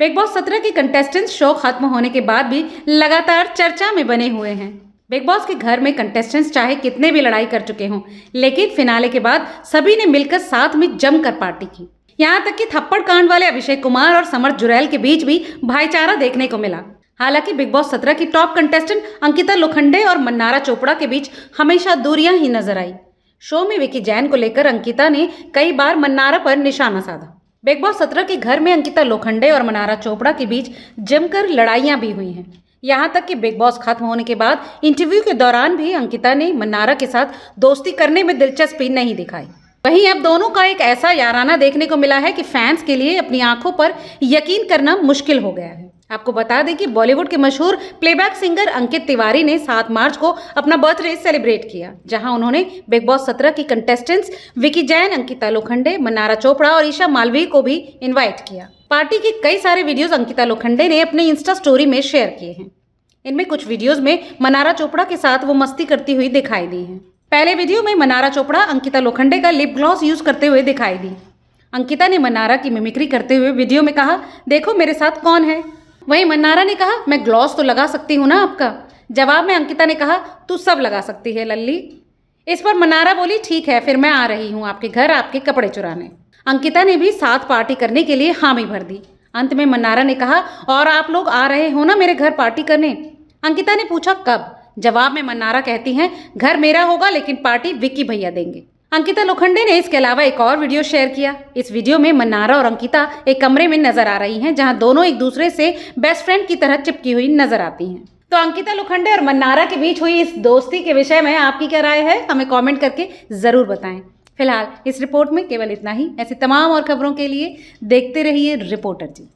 big boss सत्रह के contestants show खत्म होने के बाद भी लगातार चर्चा में बने हुए हैं बिग बॉस के घर में कंटेस्टेंट्स चाहे कितने भी लड़ाई कर चुके हों लेकिन फिनाले के बाद सभी ने मिलकर साथ में जमकर पार्टी की यहाँ तक कि थप्पड़ कांड वाले अभिषेक कुमार और समर जुरैल के बीच भी भाईचारा देखने को मिला हालांकि बिग बॉस सत्रह की टॉप कंटेस्टेंट अंकिता लोखंडे और मन्नारा चोपड़ा के बीच हमेशा दूरियां ही नजर आई शो में विकी जैन को लेकर अंकिता ने कई बार मन्नारा पर निशाना साधा बिग बॉस सत्रह के घर में अंकिता लोखंडे और मनारा चोपड़ा के बीच जमकर लड़ाइयाँ भी हुई हैं यहाँ तक कि बिग बॉस खत्म होने के बाद इंटरव्यू के दौरान भी अंकिता ने मनारा के साथ दोस्ती करने में दिलचस्पी नहीं दिखाई वहीं अब दोनों का एक ऐसा याराना देखने को मिला है कि फैंस के लिए अपनी आंखों पर यकीन करना मुश्किल हो गया है आपको बता दें कि बॉलीवुड के मशहूर प्लेबैक सिंगर अंकित तिवारी ने 7 मार्च को अपना बर्थडे सेलिब्रेट किया जहां उन्होंने बिग बॉस 17 की कंटेस्टेंट्स विकी जैन अंकिता लोखंडे मनारा चोपड़ा और ईशा मालवीय को भी इनवाइट किया पार्टी के कई सारे वीडियोस अंकिता लोखंडे ने अपने इंस्टा स्टोरी में शेयर किए हैं इनमें कुछ वीडियोज में मनारा चोपड़ा के साथ वो मस्ती करती हुई दिखाई दी है पहले वीडियो में मनारा चोपड़ा अंकिता लोखंडे का लिप ग्लॉस यूज करते हुए दिखाई दी अंकिता ने मनारा की मिमिक्री करते हुए वीडियो में कहा देखो मेरे साथ कौन है वहीं मन्नारा ने कहा मैं ग्लॉस तो लगा सकती हूँ ना आपका जवाब में अंकिता ने कहा तू सब लगा सकती है लल्ली इस पर मनारा बोली ठीक है फिर मैं आ रही हूँ आपके घर आपके कपड़े चुराने अंकिता ने भी साथ पार्टी करने के लिए हामी भर दी अंत में मनारा ने कहा और आप लोग आ रहे हो ना मेरे घर पार्टी करने अंकिता ने पूछा कब जवाब में मनारा कहती हैं घर मेरा होगा लेकिन पार्टी विक्की भैया देंगे अंकिता लोखंडे ने इसके अलावा एक और वीडियो शेयर किया इस वीडियो में मन्नारा और अंकिता एक कमरे में नजर आ रही हैं जहां दोनों एक दूसरे से बेस्ट फ्रेंड की तरह चिपकी हुई नजर आती हैं तो अंकिता लोखंडे और मन्नारा के बीच हुई इस दोस्ती के विषय में आपकी क्या राय है हमें कॉमेंट करके ज़रूर बताएं फिलहाल इस रिपोर्ट में केवल इतना ही ऐसी तमाम और खबरों के लिए देखते रहिए रिपोर्टर जी